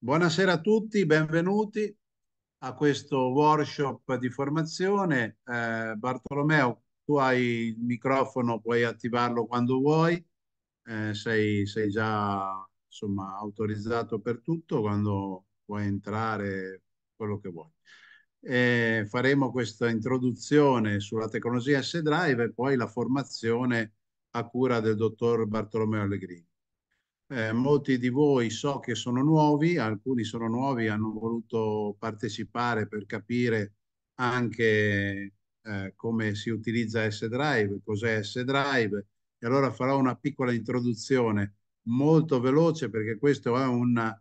Buonasera a tutti, benvenuti a questo workshop di formazione. Eh, Bartolomeo, tu hai il microfono, puoi attivarlo quando vuoi, eh, sei, sei, già insomma, autorizzato per tutto, quando vuoi entrare, quello che vuoi. Eh, faremo questa introduzione sulla tecnologia S-Drive e poi la formazione a cura del dottor Bartolomeo Allegrini. Eh, molti di voi so che sono nuovi, alcuni sono nuovi, hanno voluto partecipare per capire anche eh, come si utilizza S-Drive, cos'è S-Drive e allora farò una piccola introduzione molto veloce perché questo è, una,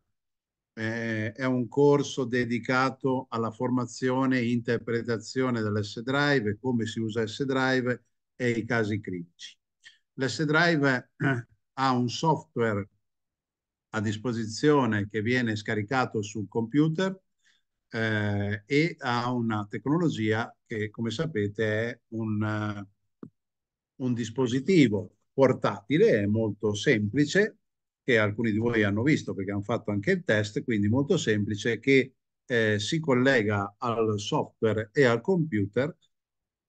eh, è un corso dedicato alla formazione e interpretazione dell'S-Drive, come si usa S-Drive e i casi critici. L'S-Drive eh, ha un software a disposizione che viene scaricato sul computer eh, e ha una tecnologia che, come sapete, è un, eh, un dispositivo portatile, è molto semplice, che alcuni di voi hanno visto perché hanno fatto anche il test, quindi molto semplice, che eh, si collega al software e al computer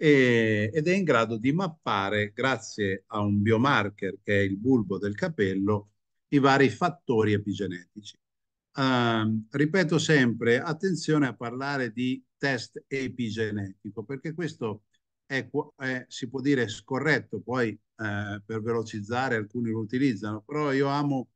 e, ed è in grado di mappare, grazie a un biomarker che è il bulbo del capello, i vari fattori epigenetici. Uh, ripeto sempre, attenzione a parlare di test epigenetico, perché questo è, è si può dire scorretto, poi eh, per velocizzare alcuni lo utilizzano, però io amo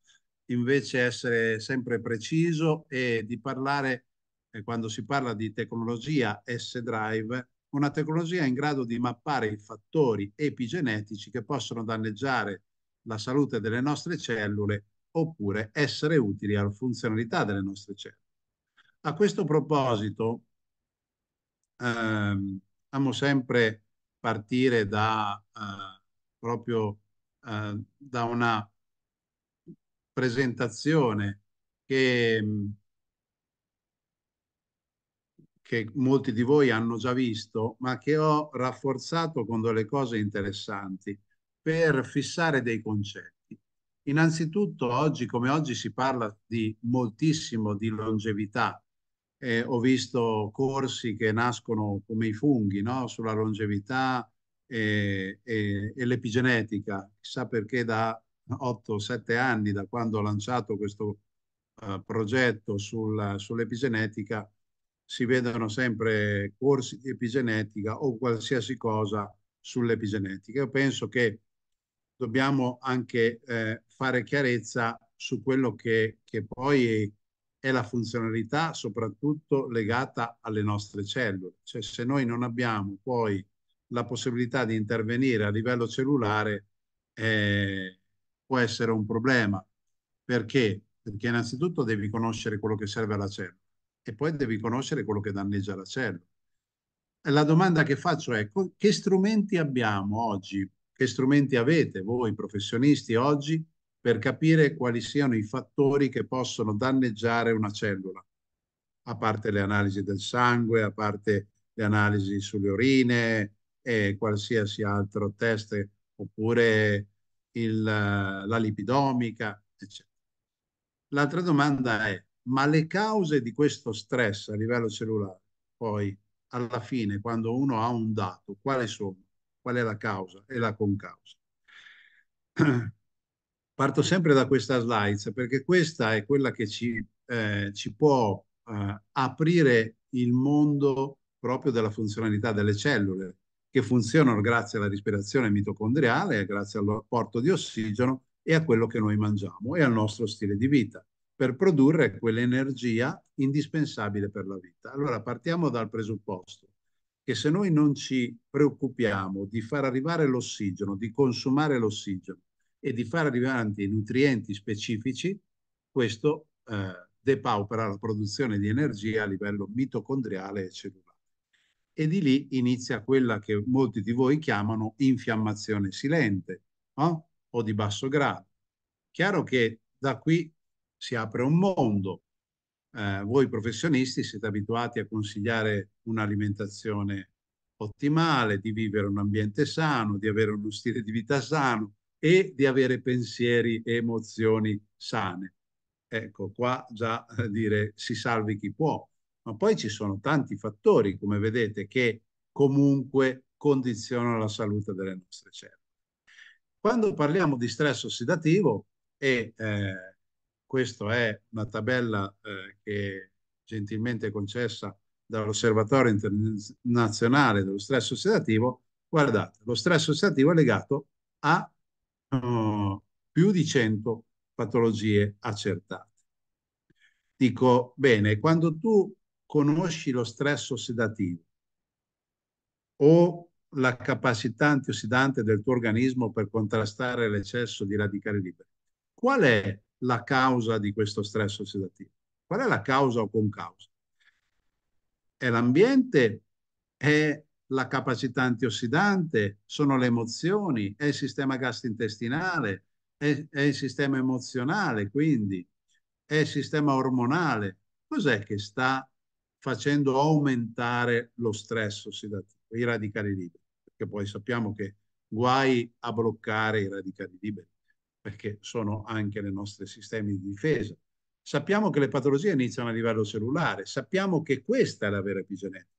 invece essere sempre preciso e di parlare, eh, quando si parla di tecnologia S-Drive, una tecnologia in grado di mappare i fattori epigenetici che possono danneggiare la salute delle nostre cellule oppure essere utili alla funzionalità delle nostre cellule. A questo proposito, ehm, amo sempre partire da, eh, proprio eh, da una presentazione che mh, che molti di voi hanno già visto, ma che ho rafforzato con delle cose interessanti per fissare dei concetti. Innanzitutto, oggi come oggi si parla di moltissimo di longevità. Eh, ho visto corsi che nascono come i funghi no? sulla longevità e, e, e l'epigenetica. Chissà perché da 8-7 anni, da quando ho lanciato questo uh, progetto sul, sull'epigenetica, si vedono sempre corsi di epigenetica o qualsiasi cosa sull'epigenetica. Io penso che dobbiamo anche eh, fare chiarezza su quello che, che poi è la funzionalità soprattutto legata alle nostre cellule. Cioè se noi non abbiamo poi la possibilità di intervenire a livello cellulare eh, può essere un problema. Perché? Perché innanzitutto devi conoscere quello che serve alla cellula e poi devi conoscere quello che danneggia la cellula. La domanda che faccio è che strumenti abbiamo oggi, che strumenti avete voi professionisti oggi per capire quali siano i fattori che possono danneggiare una cellula, a parte le analisi del sangue, a parte le analisi sulle urine e qualsiasi altro test, oppure il, la lipidomica, eccetera. L'altra domanda è ma le cause di questo stress a livello cellulare, poi alla fine, quando uno ha un dato, quali sono? Qual è la causa e la concausa? Parto sempre da questa slide perché questa è quella che ci, eh, ci può eh, aprire il mondo proprio della funzionalità delle cellule che funzionano grazie alla respirazione mitocondriale, grazie all'apporto di ossigeno e a quello che noi mangiamo e al nostro stile di vita per produrre quell'energia indispensabile per la vita. Allora partiamo dal presupposto che se noi non ci preoccupiamo di far arrivare l'ossigeno, di consumare l'ossigeno e di far arrivare anche i nutrienti specifici, questo eh, depaupera la produzione di energia a livello mitocondriale e cellulare. E di lì inizia quella che molti di voi chiamano infiammazione silente no? o di basso grado. Chiaro che da qui si apre un mondo. Eh, voi professionisti siete abituati a consigliare un'alimentazione ottimale, di vivere un ambiente sano, di avere uno stile di vita sano e di avere pensieri e emozioni sane. Ecco, qua già eh, dire si salvi chi può, ma poi ci sono tanti fattori, come vedete, che comunque condizionano la salute delle nostre cellule. Quando parliamo di stress ossidativo e eh, questa è una tabella eh, che gentilmente concessa dall'Osservatorio internazionale dello stress ossidativo. Guardate, lo stress ossidativo è legato a uh, più di 100 patologie accertate. Dico, bene, quando tu conosci lo stress ossidativo o la capacità antiossidante del tuo organismo per contrastare l'eccesso di radicali liberi, qual è la causa di questo stress ossidativo. Qual è la causa o con causa? È l'ambiente, è la capacità antiossidante, sono le emozioni, è il sistema gastrointestinale, è, è il sistema emozionale, quindi è il sistema ormonale. Cos'è che sta facendo aumentare lo stress ossidativo, i radicali liberi? Perché poi sappiamo che guai a bloccare i radicali liberi perché sono anche nei nostri sistemi di difesa. Sappiamo che le patologie iniziano a livello cellulare, sappiamo che questa è la vera epigenetica.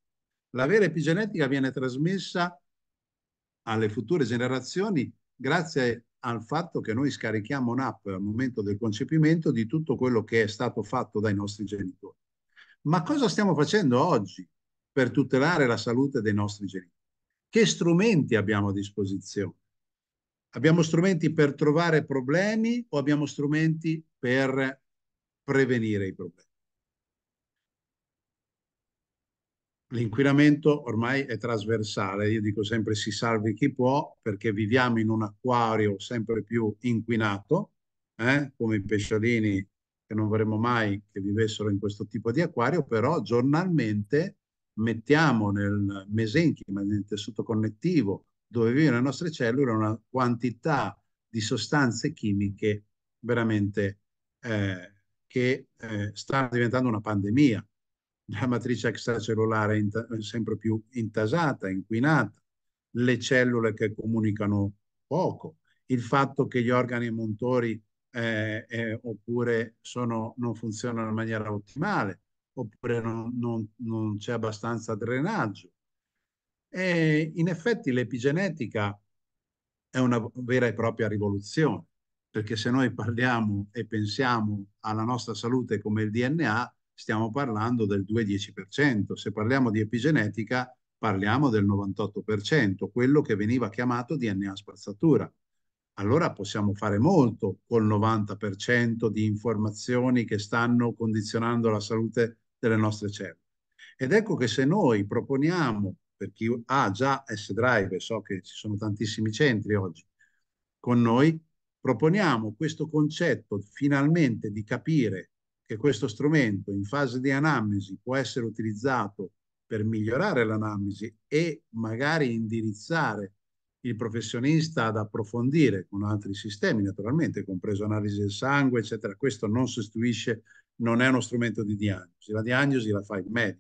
La vera epigenetica viene trasmessa alle future generazioni grazie al fatto che noi scarichiamo un'app al momento del concepimento di tutto quello che è stato fatto dai nostri genitori. Ma cosa stiamo facendo oggi per tutelare la salute dei nostri genitori? Che strumenti abbiamo a disposizione? Abbiamo strumenti per trovare problemi o abbiamo strumenti per prevenire i problemi? L'inquinamento ormai è trasversale, io dico sempre si salvi chi può perché viviamo in un acquario sempre più inquinato, eh? come i pesciolini che non vorremmo mai che vivessero in questo tipo di acquario, però giornalmente mettiamo nel mesenchima, nel tessuto connettivo, dove vivono le nostre cellule una quantità di sostanze chimiche veramente eh, che eh, stanno diventando una pandemia. La matrice extracellulare è sempre più intasata, inquinata, le cellule che comunicano poco, il fatto che gli organi motori eh, eh, oppure sono, non funzionano in maniera ottimale, oppure non, non, non c'è abbastanza drenaggio, e in effetti l'epigenetica è una vera e propria rivoluzione, perché se noi parliamo e pensiamo alla nostra salute come il DNA, stiamo parlando del 2-10%. Se parliamo di epigenetica, parliamo del 98%, quello che veniva chiamato DNA spazzatura. Allora possiamo fare molto col 90% di informazioni che stanno condizionando la salute delle nostre cellule. Ed ecco che se noi proponiamo per chi ha ah, già S-Drive, so che ci sono tantissimi centri oggi con noi, proponiamo questo concetto finalmente di capire che questo strumento in fase di anamnesi può essere utilizzato per migliorare l'anamnesi e magari indirizzare il professionista ad approfondire con altri sistemi, naturalmente, compreso analisi del sangue, eccetera. Questo non sostituisce, non è uno strumento di diagnosi. La diagnosi la fa il medico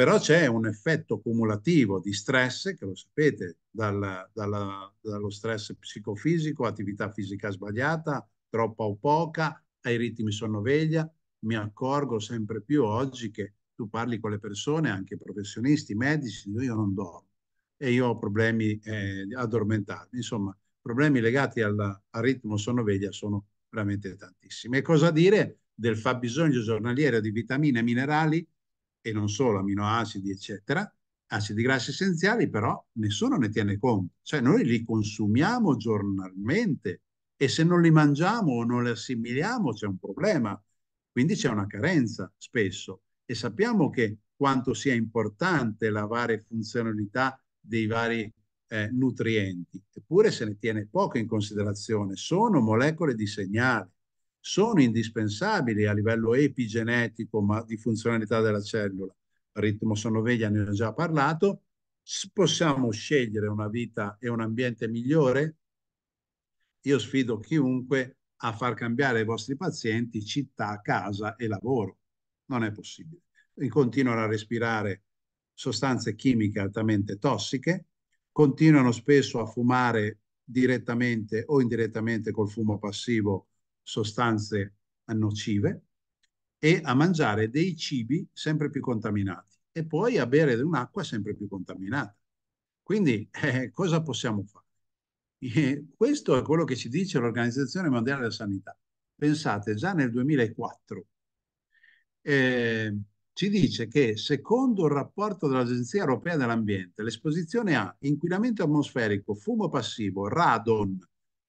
però c'è un effetto cumulativo di stress, che lo sapete, dal, dalla, dallo stress psicofisico, attività fisica sbagliata, troppa o poca, ai ritmi sonno-veglia. Mi accorgo sempre più oggi che tu parli con le persone, anche professionisti, medici, io non dormo e io ho problemi eh, addormentarmi. Insomma, problemi legati alla, al ritmo sonno-veglia sono veramente tantissimi. E cosa dire del fabbisogno giornaliero di vitamine e minerali? e non solo aminoacidi, eccetera, acidi grassi essenziali, però nessuno ne tiene conto. Cioè noi li consumiamo giornalmente e se non li mangiamo o non li assimiliamo c'è un problema. Quindi c'è una carenza spesso e sappiamo che quanto sia importante la varia funzionalità dei vari eh, nutrienti, eppure se ne tiene poco in considerazione, sono molecole di segnale sono indispensabili a livello epigenetico, ma di funzionalità della cellula. Ritmo sonno-veglia ne ho già parlato. Possiamo scegliere una vita e un ambiente migliore? Io sfido chiunque a far cambiare ai vostri pazienti città, casa e lavoro. Non è possibile. Continuano a respirare sostanze chimiche altamente tossiche, continuano spesso a fumare direttamente o indirettamente col fumo passivo sostanze nocive e a mangiare dei cibi sempre più contaminati e poi a bere un'acqua sempre più contaminata. Quindi eh, cosa possiamo fare? Eh, questo è quello che ci dice l'Organizzazione Mondiale della Sanità. Pensate, già nel 2004 eh, ci dice che secondo un rapporto dell'Agenzia Europea dell'Ambiente, l'esposizione a inquinamento atmosferico, fumo passivo, radon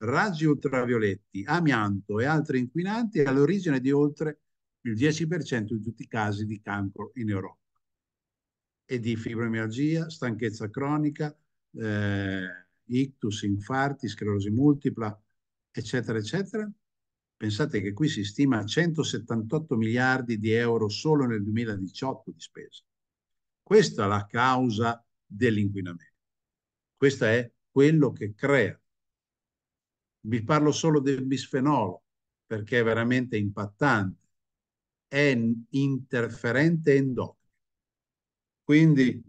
raggi ultravioletti, amianto e altri inquinanti è all'origine di oltre il 10% di tutti i casi di cancro in Europa e di fibromialgia, stanchezza cronica, eh, ictus, infarti, sclerosi multipla, eccetera, eccetera. Pensate che qui si stima 178 miliardi di euro solo nel 2018 di spesa. Questa è la causa dell'inquinamento. Questo è quello che crea vi parlo solo del bisfenolo perché è veramente impattante. È interferente endocrino. Quindi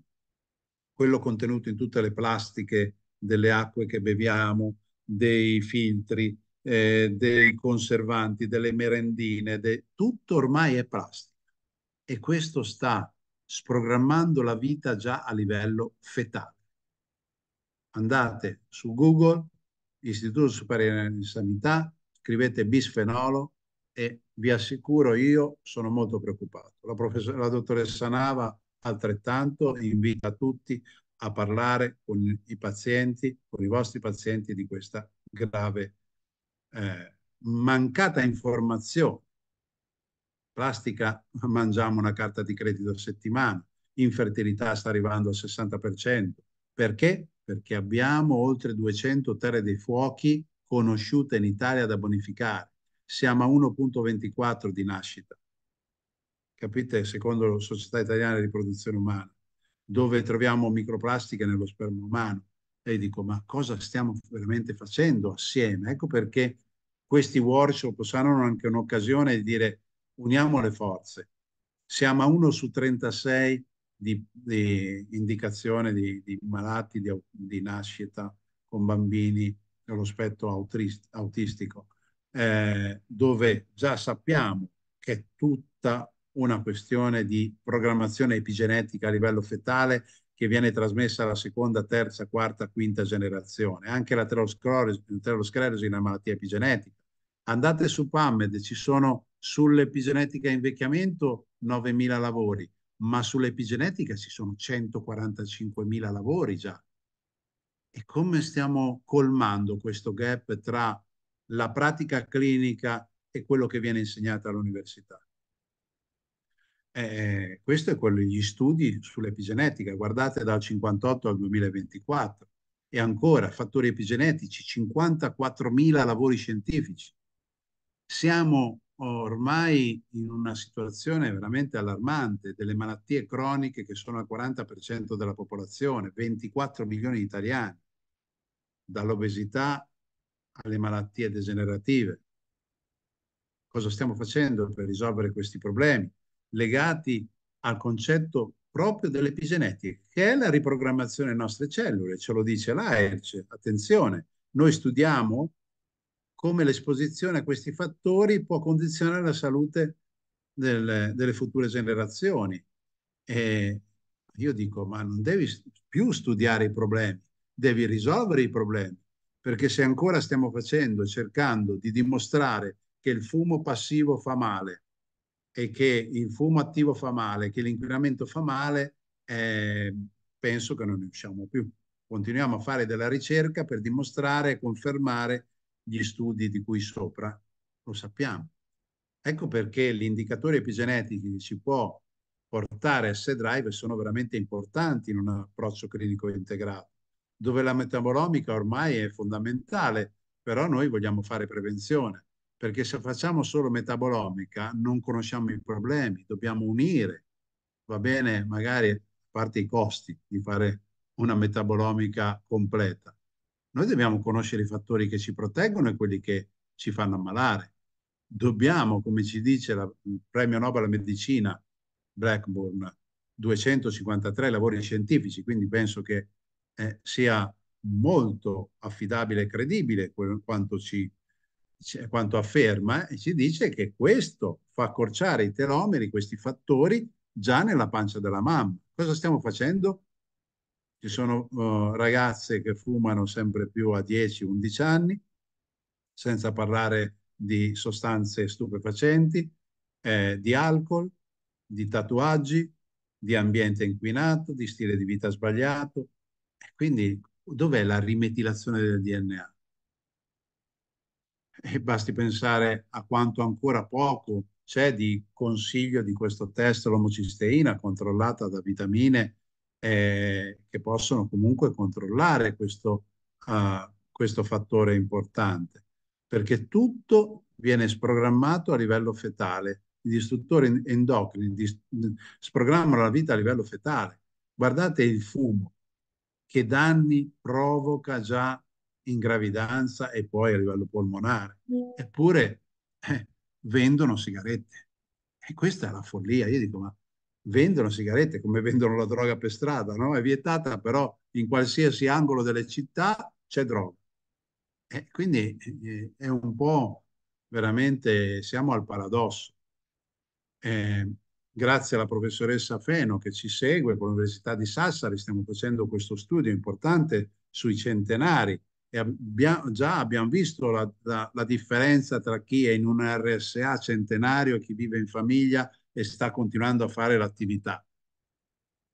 quello contenuto in tutte le plastiche delle acque che beviamo, dei filtri, eh, dei conservanti, delle merendine, de... tutto ormai è plastica e questo sta sprogrammando la vita già a livello fetale. Andate su Google, Istituto Superiore di Sanità, scrivete bisfenolo e vi assicuro io sono molto preoccupato. La, la dottoressa Nava altrettanto invita tutti a parlare con i pazienti, con i vostri pazienti di questa grave eh, mancata informazione. Plastica, mangiamo una carta di credito a settimana, infertilità sta arrivando al 60%. Perché? perché abbiamo oltre 200 terre dei fuochi conosciute in Italia da bonificare. Siamo a 1.24 di nascita. Capite? Secondo la Società Italiana di Riproduzione Umana, dove troviamo microplastiche nello sperma umano. E dico, ma cosa stiamo veramente facendo assieme? Ecco perché questi workshop saranno anche un'occasione di dire uniamo le forze. Siamo a 1 su 36 di, di indicazione di, di malati di, di, nascita con bambini dello spettro autist, autistico, eh, dove già sappiamo che è tutta una questione di programmazione epigenetica a livello fetale che viene trasmessa alla seconda, terza, quarta, quinta generazione. Anche la telosclerosi è una malattia epigenetica. Andate su PAMMED, ci sono sull'epigenetica invecchiamento 9.000 lavori, ma sull'epigenetica ci sono 145.000 lavori già. E come stiamo colmando questo gap tra la pratica clinica e quello che viene insegnato all'università? Eh, questo è quello degli studi sull'epigenetica, guardate dal 58 al 2024. E ancora, fattori epigenetici, 54.000 lavori scientifici. Siamo ormai in una situazione veramente allarmante, delle malattie croniche che sono al 40% della popolazione, 24 milioni di italiani, dall'obesità alle malattie degenerative. Cosa stiamo facendo per risolvere questi problemi legati al concetto proprio dell'epigenetica, che è la riprogrammazione delle nostre cellule, ce lo dice l'AERCE. Attenzione, noi studiamo come l'esposizione a questi fattori può condizionare la salute del, delle future generazioni. E io dico, ma non devi più studiare i problemi, devi risolvere i problemi, perché se ancora stiamo facendo e cercando di dimostrare che il fumo passivo fa male e che il fumo attivo fa male, che l'inquinamento fa male, eh, penso che non ne usciamo più. Continuiamo a fare della ricerca per dimostrare e confermare gli studi di cui sopra, lo sappiamo. Ecco perché gli indicatori epigenetici che si può portare a S-Drive sono veramente importanti in un approccio clinico integrato, dove la metabolomica ormai è fondamentale, però noi vogliamo fare prevenzione, perché se facciamo solo metabolomica non conosciamo i problemi, dobbiamo unire, va bene magari a parte i costi di fare una metabolomica completa, noi dobbiamo conoscere i fattori che ci proteggono e quelli che ci fanno ammalare. Dobbiamo, come ci dice la, il premio Nobel alla medicina Blackburn, 253 lavori scientifici, quindi penso che eh, sia molto affidabile e credibile quanto, ci, quanto afferma e ci dice che questo fa accorciare i telomeri, questi fattori, già nella pancia della mamma. Cosa stiamo facendo? ci sono uh, ragazze che fumano sempre più a 10-11 anni, senza parlare di sostanze stupefacenti, eh, di alcol, di tatuaggi, di ambiente inquinato, di stile di vita sbagliato. Quindi dov'è la rimetilazione del DNA? E basti pensare a quanto ancora poco c'è di consiglio di questo test, l'omocisteina controllata da vitamine eh, che possono comunque controllare questo, uh, questo fattore importante, perché tutto viene sprogrammato a livello fetale. I distruttori endocrini dist sprogrammano la vita a livello fetale. Guardate il fumo, che danni provoca già in gravidanza e poi a livello polmonare. Eppure eh, vendono sigarette. E questa è la follia. Io dico, ma vendono sigarette come vendono la droga per strada, no? È vietata, però in qualsiasi angolo delle città c'è droga. E quindi eh, è un po' veramente, siamo al paradosso. Eh, grazie alla professoressa Feno che ci segue con l'Università di Sassari, stiamo facendo questo studio importante sui centenari e abbiamo, già abbiamo visto la, la, la differenza tra chi è in un RSA centenario e chi vive in famiglia e sta continuando a fare l'attività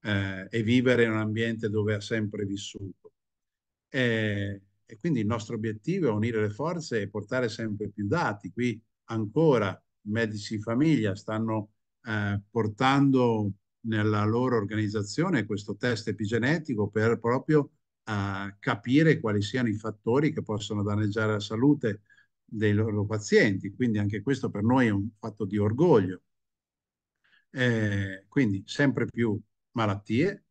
eh, e vivere in un ambiente dove ha sempre vissuto. E, e, quindi il nostro obiettivo è unire le forze e portare sempre più dati. Qui ancora Medici Famiglia stanno eh, portando nella loro organizzazione questo test epigenetico per proprio eh, capire quali siano i fattori che possono danneggiare la salute dei loro pazienti. Quindi anche questo per noi è un fatto di orgoglio eh, quindi sempre più malattie.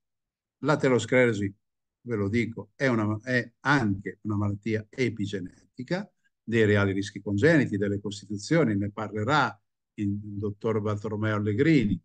L'aterosclerosi, ve lo dico, è, una, è anche una malattia epigenetica dei reali rischi congeniti, delle costituzioni, ne parlerà il dottor Bartolomeo Allegrini.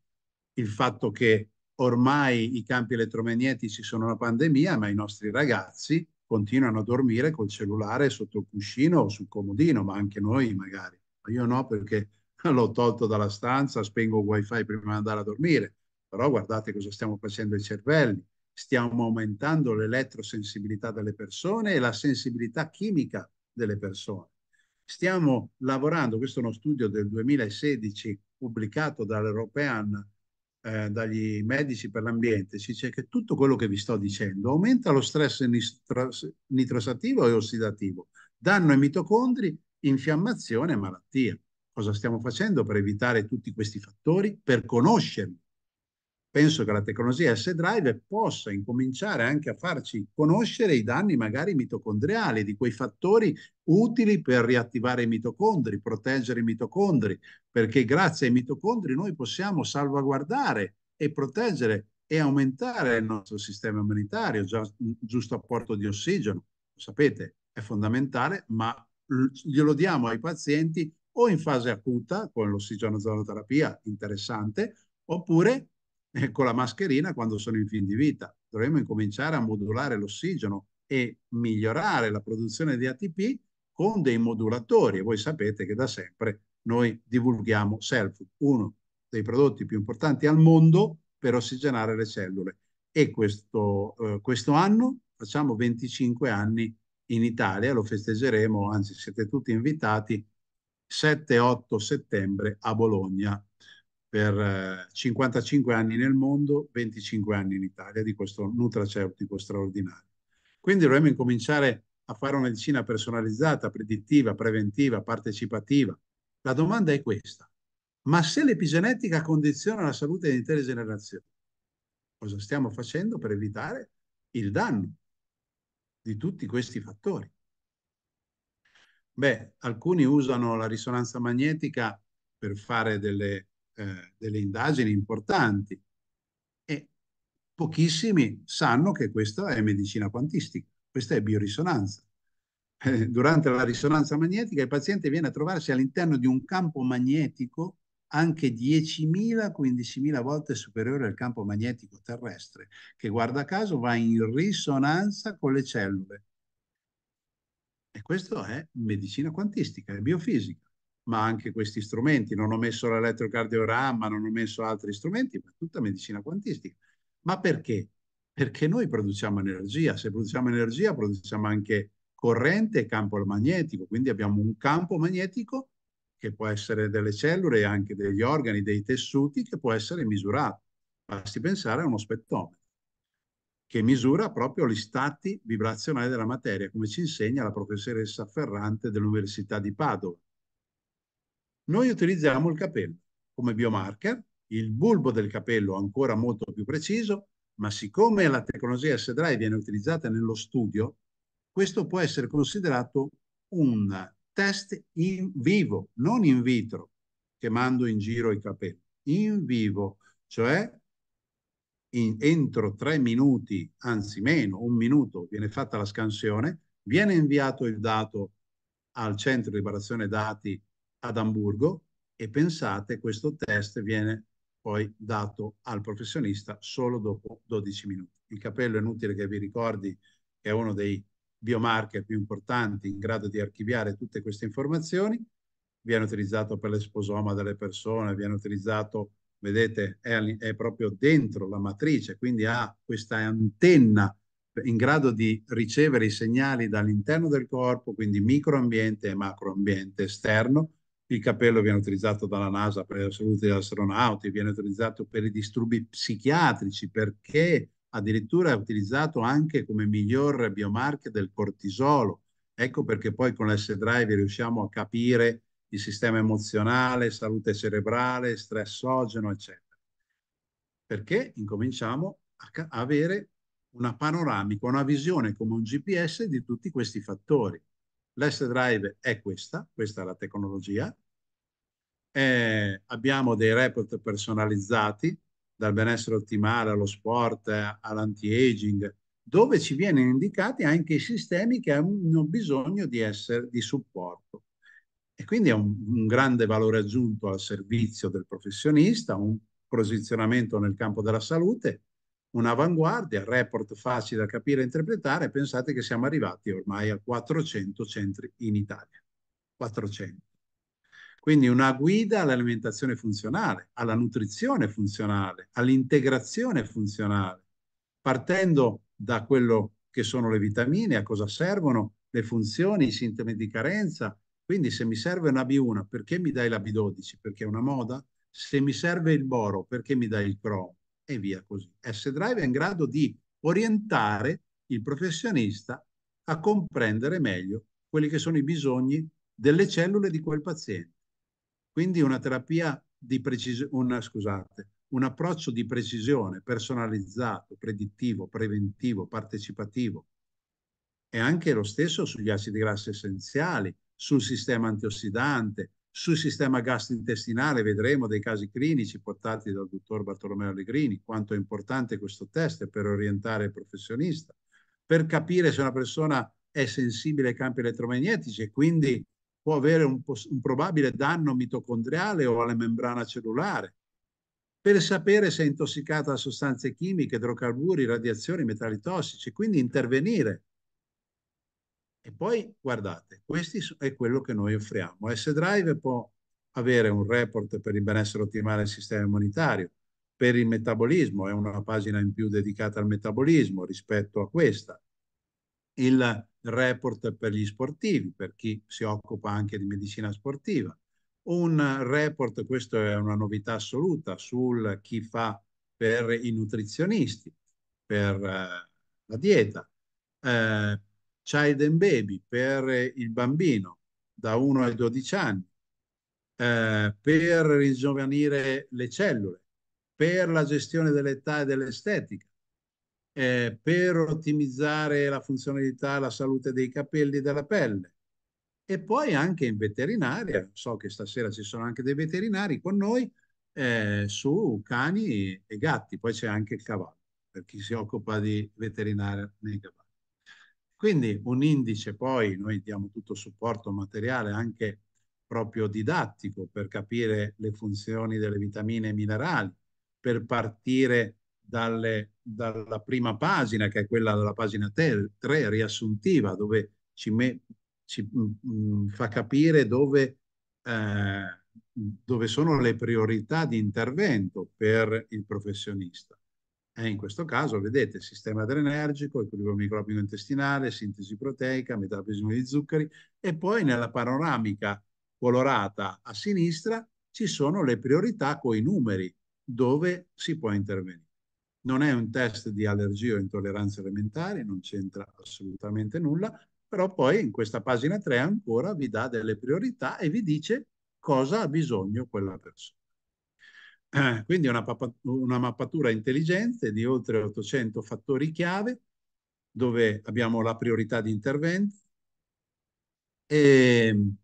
Il fatto che ormai i campi elettromagnetici sono una pandemia, ma i nostri ragazzi continuano a dormire col cellulare sotto il cuscino o sul comodino, ma anche noi magari. Ma io no perché l'ho tolto dalla stanza, spengo il wifi prima di andare a dormire, però guardate cosa stiamo facendo ai cervelli, stiamo aumentando l'elettrosensibilità delle persone e la sensibilità chimica delle persone. Stiamo lavorando, questo è uno studio del 2016 pubblicato dall'European, eh, dagli medici per l'ambiente, si dice che tutto quello che vi sto dicendo aumenta lo stress nitrosativo e ossidativo, danno ai mitocondri, infiammazione e malattia cosa stiamo facendo per evitare tutti questi fattori, per conoscerli. Penso che la tecnologia S-Drive possa incominciare anche a farci conoscere i danni magari mitocondriali di quei fattori utili per riattivare i mitocondri, proteggere i mitocondri, perché grazie ai mitocondri noi possiamo salvaguardare e proteggere e aumentare il nostro sistema immunitario, già, mm, giusto apporto di ossigeno. Lo sapete, è fondamentale, ma glielo diamo ai pazienti o in fase acuta con l'ossigenoterapia, interessante, oppure eh, con la mascherina quando sono in fin di vita. Dovremmo incominciare a modulare l'ossigeno e migliorare la produzione di ATP con dei modulatori. E voi sapete che da sempre noi divulghiamo Selfood, uno dei prodotti più importanti al mondo per ossigenare le cellule. E questo, eh, questo anno facciamo 25 anni in Italia, lo festeggeremo, anzi siete tutti invitati 7-8 settembre a Bologna per 55 eh, anni nel mondo, 25 anni in Italia di questo nutraceutico straordinario. Quindi dovremmo incominciare a fare una medicina personalizzata, predittiva, preventiva, partecipativa. La domanda è questa. Ma se l'epigenetica condiziona la salute di intere generazioni, cosa stiamo facendo per evitare il danno di tutti questi fattori? Beh, alcuni usano la risonanza magnetica per fare delle, eh, delle indagini importanti e pochissimi sanno che questa è medicina quantistica, questa è biorisonanza eh, durante la risonanza magnetica, il paziente viene a trovarsi all'interno di un campo magnetico anche 10.000-15.000 volte superiore al campo magnetico terrestre, che guarda caso va in risonanza con le cellule. E questo è medicina quantistica, è biofisica. Ma anche questi strumenti, non ho messo l'elettrocardiogramma, non ho messo altri strumenti, ma tutta medicina quantistica. Ma perché? Perché noi produciamo energia. Se produciamo energia, produciamo anche corrente e campo magnetico. Quindi abbiamo un campo magnetico che può essere delle cellule, e anche degli organi, dei tessuti, che può essere misurato. Basti pensare a uno spettometro che misura proprio gli stati vibrazionali della materia, come ci insegna la professoressa Ferrante dell'Università di Padova. Noi utilizziamo il capello come biomarker, il bulbo del capello ancora molto più preciso, ma siccome la tecnologia S-Drive viene utilizzata nello studio, questo può essere considerato un test in vivo, non in vitro, che mando in giro i capelli, in vivo, cioè in, entro tre minuti, anzi meno, un minuto, viene fatta la scansione, viene inviato il dato al centro di liberazione dati ad Amburgo e pensate questo test viene poi dato al professionista solo dopo 12 minuti. Il capello è inutile che vi ricordi che è uno dei biomarker più importanti in grado di archiviare tutte queste informazioni, viene utilizzato per l'esposoma delle persone, viene utilizzato vedete, è, è proprio dentro la matrice, quindi ha questa antenna in grado di ricevere i segnali dall'interno del corpo, quindi microambiente e macroambiente esterno. Il capello viene utilizzato dalla NASA per la salute degli astronauti, viene utilizzato per i disturbi psichiatrici, perché addirittura è utilizzato anche come miglior biomarker del cortisolo. Ecco perché poi con l'S-Drive riusciamo a capire il sistema emozionale, salute cerebrale, stressogeno, eccetera. Perché incominciamo a avere una panoramica, una visione come un GPS di tutti questi fattori. L'S Drive è questa, questa è la tecnologia. Eh, abbiamo dei report personalizzati, dal benessere ottimale allo sport, eh, all'anti-aging, dove ci vengono indicati anche i sistemi che hanno bisogno di, essere, di supporto. E quindi è un, un grande valore aggiunto al servizio del professionista, un posizionamento nel campo della salute, un'avanguardia, report facile da capire e interpretare. Pensate che siamo arrivati ormai a 400 centri in Italia. 400. Quindi una guida all'alimentazione funzionale, alla nutrizione funzionale, all'integrazione funzionale, partendo da quello che sono le vitamine, a cosa servono, le funzioni, i sintomi di carenza, quindi se mi serve una B1, perché mi dai la B12? Perché è una moda? Se mi serve il boro, perché mi dai il cromo? E via così. S-Drive è in grado di orientare il professionista a comprendere meglio quelli che sono i bisogni delle cellule di quel paziente. Quindi una terapia di precisione, scusate, un approccio di precisione personalizzato, predittivo, preventivo, partecipativo. E anche lo stesso sugli acidi grassi essenziali, sul sistema antiossidante, sul sistema gastrointestinale, vedremo dei casi clinici portati dal dottor Bartolomeo Allegrini, quanto è importante questo test per orientare il professionista, per capire se una persona è sensibile ai campi elettromagnetici e quindi può avere un, un probabile danno mitocondriale o alla membrana cellulare, per sapere se è intossicata da sostanze chimiche, idrocarburi, radiazioni, metalli tossici, quindi intervenire e poi guardate, questo è quello che noi offriamo. S-Drive può avere un report per il benessere ottimale del sistema immunitario, per il metabolismo, è una pagina in più dedicata al metabolismo rispetto a questa. Il report per gli sportivi, per chi si occupa anche di medicina sportiva. Un report, questa è una novità assoluta, sul chi fa per i nutrizionisti, per eh, la dieta. Eh, Child and Baby per il bambino da 1 ai 12 anni, eh, per ringiovanire le cellule, per la gestione dell'età e dell'estetica, eh, per ottimizzare la funzionalità e la salute dei capelli e della pelle. E poi anche in veterinaria, so che stasera ci sono anche dei veterinari con noi eh, su cani e gatti, poi c'è anche il cavallo, per chi si occupa di veterinaria nei cavalli. Quindi un indice poi, noi diamo tutto supporto materiale anche proprio didattico per capire le funzioni delle vitamine e minerali, per partire dalle, dalla prima pagina, che è quella della pagina 3, riassuntiva, dove ci, me, ci mh, mm, mm, fa capire dove, eh, dove sono le priorità di intervento per il professionista. E in questo caso, vedete, sistema adrenergico, equilibrio microbico intestinale, sintesi proteica, metabolismo di zuccheri e poi nella panoramica colorata a sinistra ci sono le priorità con i numeri dove si può intervenire. Non è un test di allergie o intolleranze alimentari, non c'entra assolutamente nulla, però poi in questa pagina 3 ancora vi dà delle priorità e vi dice cosa ha bisogno quella persona. Eh, quindi una, una mappatura intelligente di oltre 800 fattori chiave, dove abbiamo la priorità di intervento e, ehm,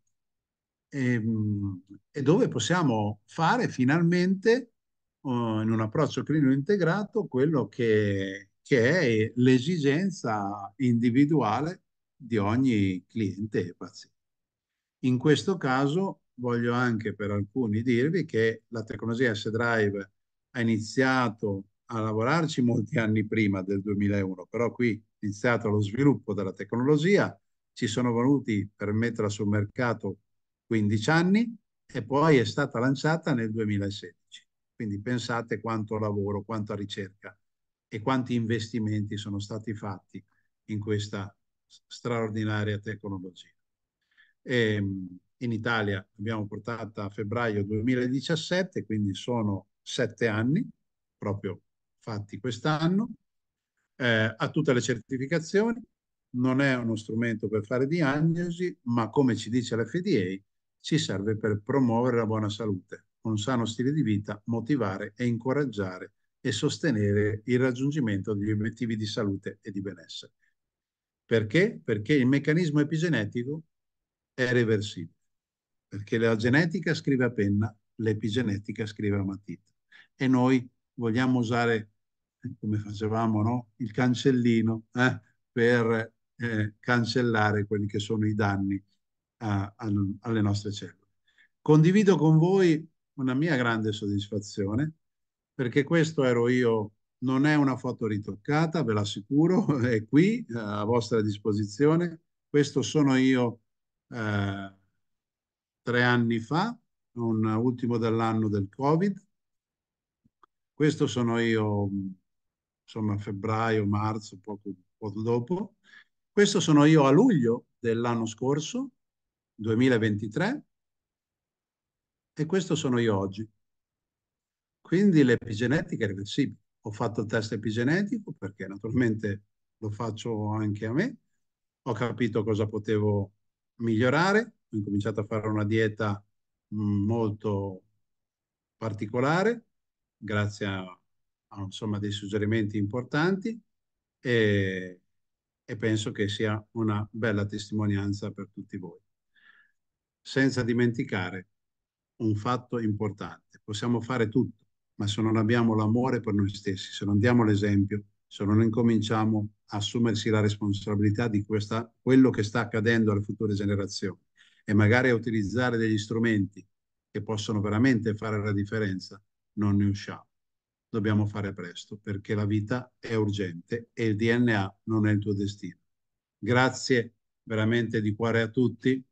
e, ehm, e dove possiamo fare finalmente uh, in un approccio clinico integrato quello che, che è l'esigenza individuale di ogni cliente e paziente. In questo caso voglio anche per alcuni dirvi che la tecnologia S-Drive ha iniziato a lavorarci molti anni prima del 2001, però qui è iniziato lo sviluppo della tecnologia, ci sono voluti per metterla sul mercato 15 anni e poi è stata lanciata nel 2016. Quindi pensate quanto lavoro, quanta ricerca e quanti investimenti sono stati fatti in questa straordinaria tecnologia. E, ehm, in Italia l'abbiamo portata a febbraio 2017, quindi sono sette anni, proprio fatti quest'anno, eh, ha tutte le certificazioni, non è uno strumento per fare diagnosi, ma come ci dice l'FDA, ci serve per promuovere la buona salute, un sano stile di vita, motivare e incoraggiare e sostenere il raggiungimento degli obiettivi di salute e di benessere. Perché? Perché il meccanismo epigenetico è reversibile perché la genetica scrive a penna, l'epigenetica scrive a matita. E noi vogliamo usare, eh, come facevamo, no? il cancellino eh? per eh, cancellare quelli che sono i danni a, a, alle nostre cellule. Condivido con voi una mia grande soddisfazione, perché questo ero io, non è una foto ritoccata, ve l'assicuro, è qui a vostra disposizione. Questo sono io eh, tre anni fa, un ultimo dell'anno del Covid. Questo sono io, insomma, febbraio, marzo, poco, poco dopo. Questo sono io a luglio dell'anno scorso, 2023, e questo sono io oggi. Quindi l'epigenetica è reversibile. Ho fatto il test epigenetico perché naturalmente lo faccio anche a me, ho capito cosa potevo migliorare, ho incominciato a fare una dieta mm, molto particolare, grazie a, a insomma, dei suggerimenti importanti e, e penso che sia una bella testimonianza per tutti voi. Senza dimenticare un fatto importante, possiamo fare tutto, ma se non abbiamo l'amore per noi stessi, se non diamo l'esempio, se non incominciamo a assumersi la responsabilità di questa, quello che sta accadendo alle future generazioni, e magari a utilizzare degli strumenti che possono veramente fare la differenza, non ne usciamo. Dobbiamo fare presto perché la vita è urgente e il DNA non è il tuo destino. Grazie veramente di cuore a tutti